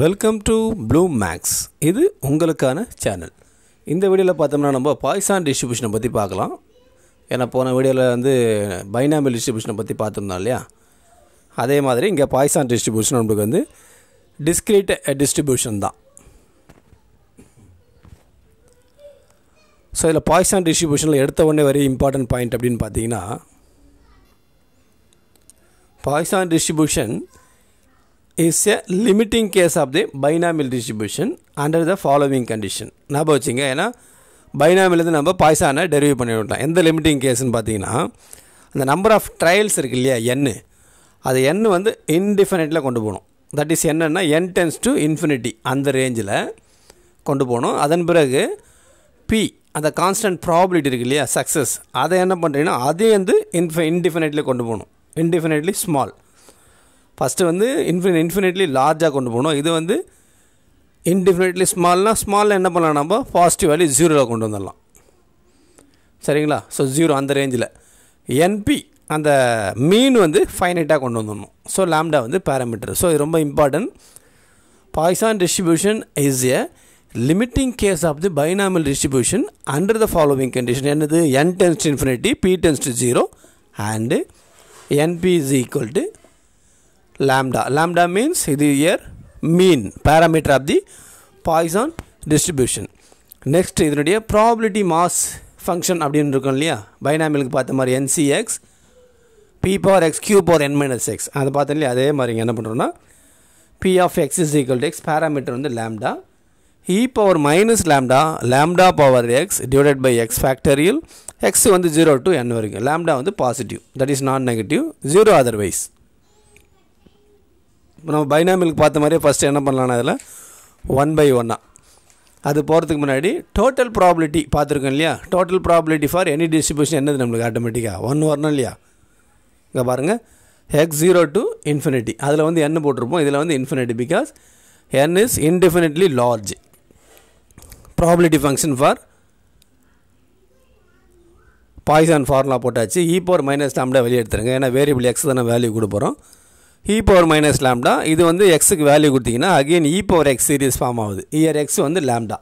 Welcome to blue maths இது உங்களுக்கான channel இந்த வீடியோவில் பார்த்தோம்னா நம்ம பாய்சான் டிஸ்ட்ரிபியூஷனை பற்றி பார்க்கலாம் ஏன்னா போன வீடியோவில் வந்து பைனாமல் டிஸ்ட்ரிபியூஷனை பற்றி பார்த்துருந்தோம் இல்லையா அதே மாதிரி இங்கே பாய்சான் டிஸ்ட்ரிபியூஷன் நம்மளுக்கு வந்து டிஸ்கிரீட் டிஸ்ட்ரிபியூஷன் தான் ஸோ இதில் பாய்சான் டிஸ்ட்ரிபியூஷனில் எடுத்த உடனே வரைய இம்பார்ட்டன்ட் பாயிண்ட் அப்படின்னு பார்த்தீங்கன்னா Poisson distribution is a limiting case of the binomial distribution under the following condition நம்ப வச்சுங்க ஏன்னா பைனாமிலேருந்து நம்ம பாய்சானை டெரிவ் பண்ணி விட்டோம் எந்த லிமிட்டிங் கேஸ்ன்னு பார்த்தீங்கன்னா அந்த நம்பர் ஆஃப் ட்ரையல்ஸ் இருக்குது இல்லையா என்னு அது என் வந்து இன்டிஃபினிட்டில் கொண்டு போகணும் தட் இஸ் என்னென்னா என் டென்ஸ் டு இன்ஃபினிட்டி அந்த ரேஞ்சில் கொண்டு போகணும் அதன் பிறகு பி அந்த கான்ஸ்டன்ட் ப்ராபிலிட்டி இருக்குது இல்லையா சக்ஸஸ் அதை என்ன பண்ணுறீங்கன்னா அதே வந்து இன்ஃபி இன்டிஃபினைட்லி கொண்டு போகணும் இன்டிஃபினைட்லி ஸ்மால் ஃபஸ்ட்டு வந்து இன்ஃபினி இன்ஃபினிட்லி லார்ஜாக கொண்டு போகணும் இது வந்து இன்டிஃபினிட்லி ஸ்மால்னால் ஸ்மாலில் என்ன பண்ணலாம் நம்ம பாசிட்டிவ் வேல்யூ ஜீரோவில் கொண்டு வந்துடலாம் சரிங்களா ஸோ ஜீரோ அந்த ரேஞ்சில் என்பி அந்த மீன் வந்து ஃபைனைட்டாக கொண்டு வந்துடணும் ஸோ லேம்டா வந்து பேராமீட்டர் ஸோ இது ரொம்ப important Poisson distribution is a limiting case of the binomial distribution under the following condition என்னது n tends to infinity p tends to zero and n p is equal to lambda. Lambda means இது இயர் mean parameter of the Poisson distribution. Next இதனுடைய probability mass function அப்படின்னு இருக்கும் இல்லையா பைனாமிலுக்கு பார்த்த மாதிரி n C x p power x q power n minus X அதை பார்த்தோம் இல்லையா அதே மாதிரி இங்கே என்ன பண்ணுறோன்னா p of x is equal to x parameter வந்து lambda e power minus lambda lambda power x divided by x factorial x வந்து ஜீரோ டு என் வரைக்கும் லேம்டா வந்து positive that is non negative zero otherwise இப்போ நம்ம பைனாமிலுக்கு பார்த்த மாதிரியே first என்ன பண்ணலான்னா அதில் ஒன் பை ஒன்னாக அது போகிறதுக்கு முன்னாடி டோட்டல் ப்ராபிலிட்டி பார்த்துருக்கோம் இல்லையா total probability for any distribution என்னது நம்மளுக்கு ஆட்டோமேட்டிக்காக ஒன் வரணும் இல்லையா இங்கே பாருங்கள் எக்ஸ் ஜீரோ டு இன்ஃபினிட்டி அதில் வந்து என்ன போட்டிருப்போம் இதில் வந்து infinity because n is indefinitely large probability function for Poisson formula போட்டாச்சு இப்போ ஒரு மைனஸ் டாம்ல வெளியே எடுத்துருங்க ஏன்னா வேரியபிள் எக்ஸ் தானே வேல்யூ கொடுப்போம் இ பவர் மைனஸ் லேம்டா இது வந்து எக்ஸுக்கு வேல்யூ கொடுத்தீங்கன்னா again e power x series form ஆகுது here x வந்து lambda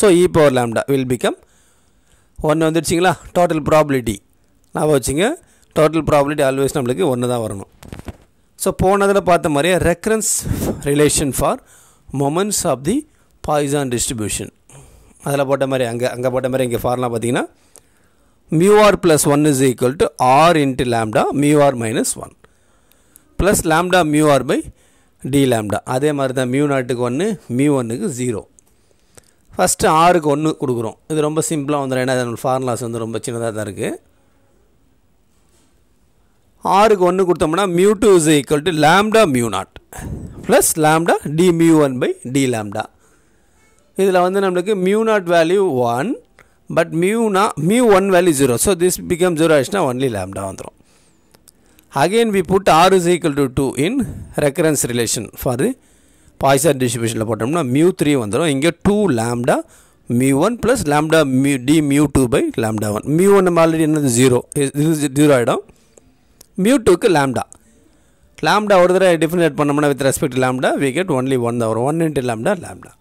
so e power lambda will become ஒன்று வந்துடுச்சிங்களா டோட்டல் probability நான் வச்சுங்க டோட்டல் probability ஆல்வேஸ் நம்மளுக்கு ஒன்று தான் வரணும் ஸோ போனதில் பார்த்த மாதிரியே recurrence relation for moments of the Poisson distribution அதில் போட்ட மாதிரி அங்கே அங்கே போட்ட மாதிரி இங்கே ஃபார்லாம் r plus plus one is equal r r lambda mu r minus one plus lambda mu r by d lambda அதே மாதிரி தான் மியூ நாட்டுக்கு ஒன்று மியூ ஒன்றுக்கு ஜீரோ ஃபஸ்ட்டு ஆறுக்கு ஒன்று கொடுக்குறோம் இது ரொம்ப சிம்பிளாக வந்துடும் ஏன்னா நம்ம ஃபார்முலாஸ் வந்து ரொம்ப சின்னதாக தான் இருக்குது ஆறுக்கு ஒன்று கொடுத்தோம்னா mu two is equal to lambda mu naught plus lambda d mu one by d lambda இதில் வந்து நம்மளுக்கு mu naught value one but மியூனா mu one value zero so this become zero ஆச்சுன்னா ஒன்லி லேம்டா வந்துடும் again we put r is equal to 2 in recurrence relation for the Poisson டிஸ்ட்ரிபியூஷனில் போட்டோம்னா mu three வந்துடும் இங்கே two lambda mu one plus lambda mu d mu two by lambda one mu one நம்ம already என்னது zero இது zero ஆகிடும் mu டூக்கு lambda lambda ஒரு தடவை டிஃபினேட் பண்ணோம்னா with respect lambda we get only one தான் வரும் one into lambda lambda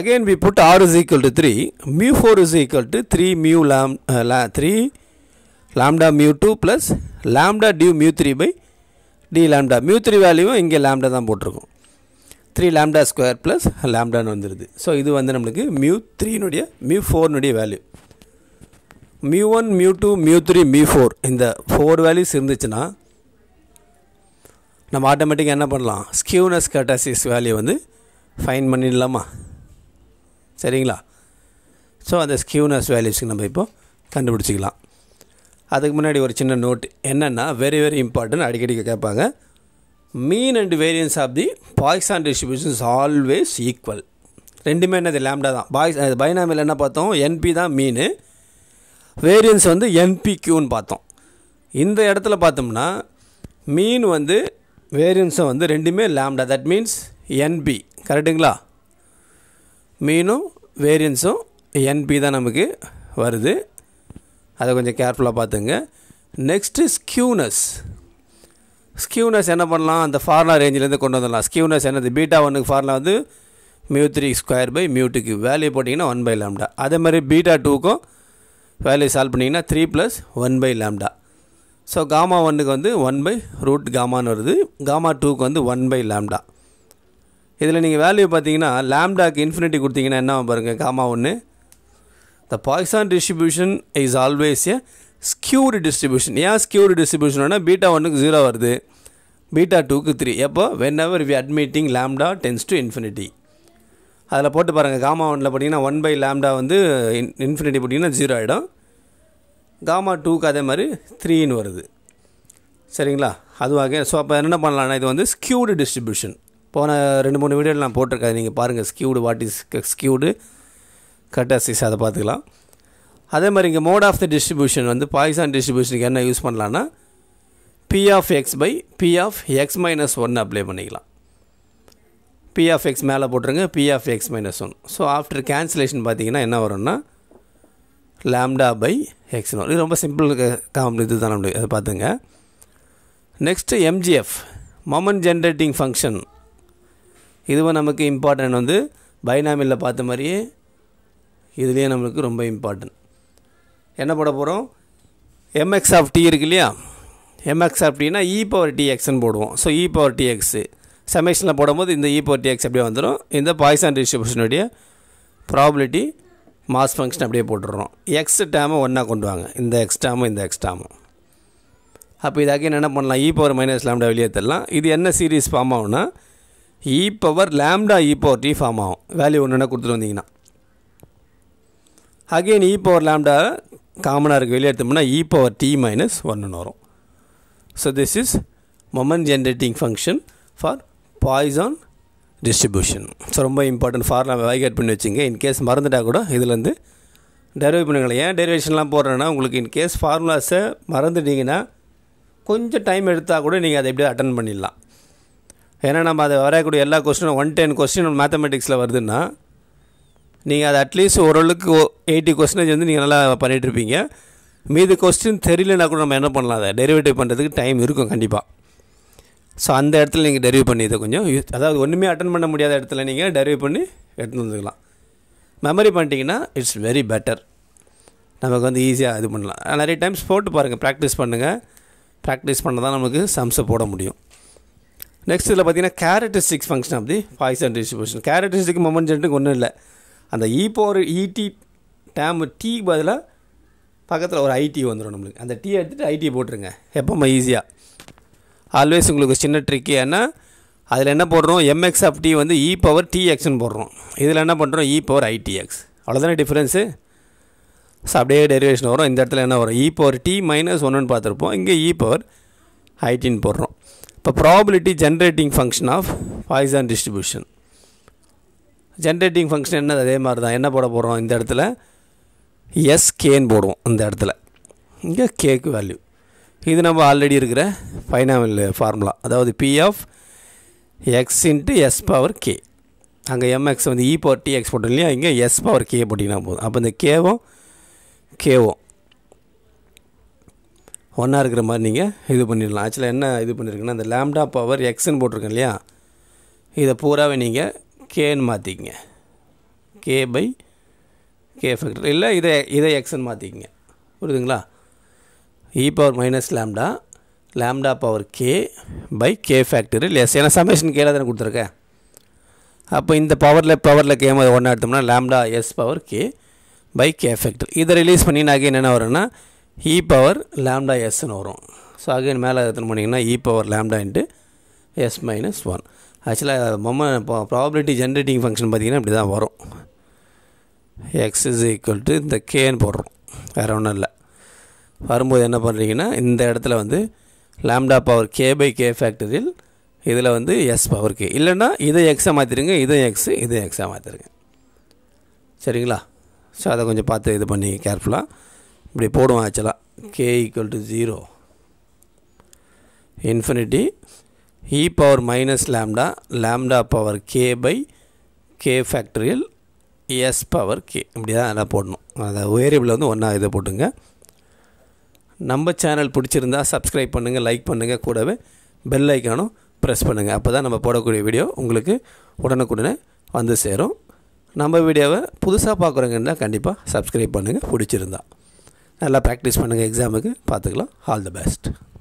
again we put r is equal to three mu four is equal to three mu லேம் three mu two plus mu2 டியூ mu three by d d mu mu3 வேல்யூவும் இங்கே lambda தான் போட்டிருக்கோம் three lambda square plus லேம்டான்னு வந்துடுது so இது வந்து நம்மளுக்கு மியூ த்ரீனுடைய மியூ ஃபோர்னுடைய value mu one mu two mu three mu four இந்த ஃபோர் வேல்யூஸ் இருந்துச்சுன்னா நம்ம ஆட்டோமேட்டிக்காக என்ன பண்ணலாம் ஸ்கியூனஸ் கட்டாசிஸ் வேல்யூ வந்து ஃபைன் பண்ணிடலாமா சரிங்களா ஸோ அந்த ஸ்கியூனஸ் வேல்யூஸுக்கு நம்ம இப்போ கண்டுபிடிச்சிக்கலாம் அதுக்கு முன்னாடி ஒரு சின்ன நோட் என்னென்னா வெரி வெரி இம்பார்ட்டன்ட் அடிக்கடி கேட்பாங்க mean and variance of the Poisson distributions always equal ரெண்டுமே என்னது லேம்டா தான் பாய்ஸ் பைனாமியில் என்ன பார்த்தோம் என்பி தான் மீன் வேரியன்ஸ் வந்து கியூன்னு பார்த்தோம் இந்த இடத்துல பார்த்தோம்னா மீன் வந்து வேரியன்ஸும் வந்து ரெண்டுமே லேம்டா தட் மீன்ஸ் என்பி கரெக்டுங்களா மீனும் வேரியன்ஸும் என்பி தான் நமக்கு வருது அதை கொஞ்சம் கேர்ஃபுல்லாக பார்த்துங்க நெக்ஸ்ட்டு ஸ்கியூனஸ் ஸ்கியூனஸ் என்ன பண்ணலாம் அந்த ஃபார்னா ரேஞ்சிலேருந்து கொண்டு வந்துடலாம் ஸ்கியூனஸ் என்னது பீட்டா ஒன்றுக்கு ஃபார்னா வந்து மியூ த்ரீ ஸ்கொயர் பை டூக்கு வேல்யூ போட்டிங்கன்னா ஒன் பை லேம்டா அதே மாதிரி பீட்டா டூக்கும் வேல்யூ சால்வ் பண்ணிங்கன்னா three plus one by lambda so gamma ஒன்றுக்கு வந்து ஒன் பை ரூட் காமான்னு வருது காமா டூக்கு வந்து ஒன் பை லேம்டா இதில் நீங்கள் வேல்யூ பார்த்தீங்கன்னா லேம்டாக்கு இன்ஃபினிட்டி கொடுத்தீங்கன்னா என்ன பாருங்கள் காமா ஒன்று the Poisson distribution is always a skewed distribution ஏன் ஸ்கியூடு டிஸ்ட்ரிபியூஷன்னா பீட்டா ஒன்றுக்கு ஜீரோ வருது பீட்டா டூக்கு த்ரீ எப்போ whenever we admitting lambda tends to infinity அதில் போட்டு பாருங்கள் காமா ஒனில் பார்த்தீங்கன்னா ஒன் பை லேம்டா வந்து இன் இன்ஃபினிட்டி பார்த்தீங்கன்னா ஜீரோ ஆகிடும் காமா டூக்கு அதே மாதிரி த்ரீன்னு வருது சரிங்களா அதுவாக ஸோ அப்போ என்ன பண்ணலான்னா இது வந்து ஸ்கியூடு டிஸ்ட்ரிபியூஷன் போன ரெண்டு மூணு வீடியோவில் நான் போட்டிருக்கேன் நீங்கள் பாருங்கள் skewed what is skewed kurtosis அதை பார்த்துக்கலாம் அதே மாதிரி இங்கே மோட் ஆஃப் த டிஸ்ட்ரிபியூஷன் வந்து பாய்சான் டிஸ்ட்ரிபியூஷனுக்கு என்ன யூஸ் பண்ணலான்னா p of x by p of x minus one apply பண்ணிக்கலாம் பி ஆஃப் எக்ஸ் மேலே போட்டுருங்க p of x minus one so after cancellation பார்த்தீங்கன்னா என்ன வரும்னா லேம்டா பை எக்ஸ் ஒன் இது ரொம்ப சிம்பிள் காம் இது தான் முடியும் அதை பார்த்துங்க next MGF moment generating function இதுவும் நமக்கு இம்பார்ட்டன்ட் வந்து பைனாமில்ல பார்த்த மாதிரியே இதுலேயே நம்மளுக்கு ரொம்ப இம்பார்ட்டன்ட் என்ன போட போகிறோம் எம்எக்ஸ் ஆஃப் டி இருக்கு இல்லையா எம்எக்ஸ் ஆஃப் டினா இ பவர் டிஎக்ஸ்னு போடுவோம் ஸோ இ பவர் எக்ஸு சமேஷனில் போடும்போது இந்த இ பவர் டிஎக்ஸ் அப்படியே வந்துடும் இந்த பாய்சான் டிஸ்ட்ரிபியூஷனுடைய ப்ராபிலிட்டி மாஸ் ஃபங்க்ஷன் அப்படியே போட்டுடுறோம் எக்ஸ் டேமும் ஒன்றா கொண்டு வாங்க இந்த எக்ஸ் டேமும் இந்த எக்ஸ் டேமும் அப்போ இதாக என்ன பண்ணலாம் இ பவர் மைனஸ் லேம்டா வெளியே தரலாம் இது என்ன சீரீஸ் ஃபார்ம் ஆகும்னா e power lambda e power t form ஆகும் வேல்யூ ஒன்று கொடுத்துட்டு வந்தீங்கன்னா அகெயின் இ பவர் லேம்டா காமனாக இருக்குது வெளியே எடுத்தோம்னா இ பவர் டி மைனஸ் ஒன்றுன்னு வரும் so this is moment generating function for Poisson distribution so ரொம்ப இம்பார்ட்டன்ட் ஃபார்முலா வைகேட் பண்ணி வச்சுங்க கேஸ் மறந்துட்டா கூட இதுலேருந்து டெரைவ் பண்ணுங்கள் ஏன் டெரிவேஷன்லாம் போடுறேன்னா உங்களுக்கு இன்கேஸ் ஃபார்முலாஸை மறந்துட்டிங்கன்னா கொஞ்சம் டைம் எடுத்தால் கூட நீங்கள் அதை எப்படியோ அட்டன் பண்ணிடலாம் ஏன்னா நம்ம அதை வரக்கூடிய எல்லா கொஸ்டினும் ஒன் டென் கொஸ்டின் மேத்தமெட்டிக்ஸில் வருதுன்னா நீங்கள் அது அட்லீஸ்ட் ஓரளவுக்கு எயிட்டி கொஸ்டினேஜ் வந்து நீங்கள் நல்லா பண்ணிகிட்ருப்பீங்க மீது கொஸ்டின் தெரியலனா கூட நம்ம என்ன பண்ணலாம் அதை டெரிவேட்டிவ் பண்ணுறதுக்கு டைம் இருக்கும் கண்டிப்பாக ஸோ அந்த இடத்துல நீங்கள் டெரிவ் பண்ணி இதை கொஞ்சம் அதாவது ஒன்றுமே அட்டன் பண்ண முடியாத இடத்துல நீங்கள் டெரிவ் பண்ணி எடுத்துன்னு வந்துக்கலாம் மெமரி பண்ணிட்டீங்கன்னா இட்ஸ் வெரி பெட்டர் நமக்கு வந்து ஈஸியாக இது பண்ணலாம் நிறைய டைம்ஸ் போட்டு பாருங்கள் ப்ராக்டிஸ் பண்ணுங்கள் ப்ராக்டிஸ் பண்ண தான் நமக்கு சம்ஸை போட முடியும் நெக்ஸ்ட் இதில் பார்த்தீங்கன்னா characteristics function of the and distribution characteristic moment ஜென்ட்டுக்கு ஒன்றும் இல்லை அந்த இ e போர் இடி e டேம் டி பதிலாக பக்கத்தில் ஒரு ஐடி வந்துடும் நம்மளுக்கு அந்த டீ எடுத்துகிட்டு ஐடி போட்டுருங்க எப்போவுமே ஈஸியாக ஆல்வேஸ் உங்களுக்கு சின்ன ட்ரிக்கு ஏன்னா அதில் என்ன போடுறோம் எம்எக்ஸ் ஆஃப் டி வந்து இ பவர் டிஎக்ஸ்னு போடுறோம் இதில் என்ன பண்ணுறோம் இ e பவர் ஐடிஎக்ஸ் அவ்வளோதானே டிஃப்ரென்ஸு ஸோ அப்படியே டெரிவேஷன் வரும் இந்த இடத்துல என்ன வரும் இ பவர் டி மைனஸ் ஒன்றுன்னு பார்த்துருப்போம் இங்கே இ பவர் ஐடின்னு போடுறோம் இப்போ probability generating function of Poisson distribution generating function என்னது அதே மாதிரி தான் என்ன போட போகிறோம் இந்த இடத்துல எஸ் கேன்னு போடுவோம் இந்த இடத்துல இங்கே கேக்கு வேல்யூ இது நம்ம ஆல்ரெடி இருக்கிற ஃபைனாமில் ஃபார்முலா அதாவது p of x into s power k அங்கே எம்எக்ஸ் வந்து இ பவர் எக்ஸ் போட்டோம் இல்லையா இங்கே எஸ் பவர் கே போட்டிங்கன்னா போதும் அப்போ இந்த கேவும் கேவும் ஒன்றா இருக்கிற மாதிரி நீங்கள் இது பண்ணிடலாம் ஆக்சுவலாக என்ன இது பண்ணியிருக்குன்னா இந்த லேம்டா பவர் எக்ஸ்ன்னு போட்டிருக்கேன் இல்லையா இதை பூராவே நீங்கள் கேன்னு மாற்றிக்கங்க கே பை கே ஃபேக்டர் இல்லை இதே இதே எக்ஸ்ன்னு மாற்றிக்கங்க புரியுதுங்களா e power minus lambda lambda power k by k இல்லை எஸ் ஏன்னா சமேஷன் கேல தானே கொடுத்துருக்கேன் அப்போ இந்த பவரில் பவரில் கேம் ஒன்றா எடுத்தோம்னா lambda s power k by k factor இதை ரிலீஸ் பண்ணி நான் என்னென்ன வரும்னா இ பவர் லேம்டா எஸ்ன்னு வரும் ஸோ அகைன் மேலே எத்தனை பண்ணிங்கன்னா e power lambda into s minus one ஆக்சுவலாக மொம இப்போ ப்ராபிலிட்டி ஜென்ரேட்டிங் ஃபங்க்ஷன் பார்த்திங்கன்னா இப்படி தான் வரும் எக்ஸ் இஸ் ஈக்குவல் டு இந்த கேன்னு போடுறோம் வேறு ஒன்றும் இல்லை வரும்போது என்ன பண்ணுறீங்கன்னா இந்த இடத்துல வந்து lambda power k by k ஃபேக்டரியில் இதில் வந்து எஸ் பவர் கே இல்லைன்னா இதை எக்ஸாக மாற்றிடுங்க இதை எக்ஸு இதை எக்ஸாக மாற்றிடுங்க சரிங்களா ஸோ அதை கொஞ்சம் பார்த்து இது பண்ணி கேர்ஃபுல்லாக இப்படி போடுவோம் ஆக்சுவலாக k equal to zero infinity e power minus lambda lambda power k by k factorial s power k இப்படி தான் போடணும் அதை வேரியபிள் வந்து ஒன்றா இதை போட்டுங்க நம்ம சேனல் பிடிச்சிருந்தா சப்ஸ்கிரைப் பண்ணுங்கள் லைக் பண்ணுங்கள் கூடவே பெல் ஐக்கானும் ப்ரெஸ் பண்ணுங்கள் அப்போ தான் நம்ம போடக்கூடிய வீடியோ உங்களுக்கு உடனுக்குடனே வந்து சேரும் நம்ம வீடியோவை புதுசாக பார்க்குறோங்கன்னா கண்டிப்பாக சப்ஸ்கிரைப் பண்ணுங்கள் பிடிச்சிருந்தா நல்லா ப்ராக்டிஸ் பண்ணுங்கள் எக்ஸாமுக்கு பார்த்துக்கலாம் ஆல் தி பெஸ்ட்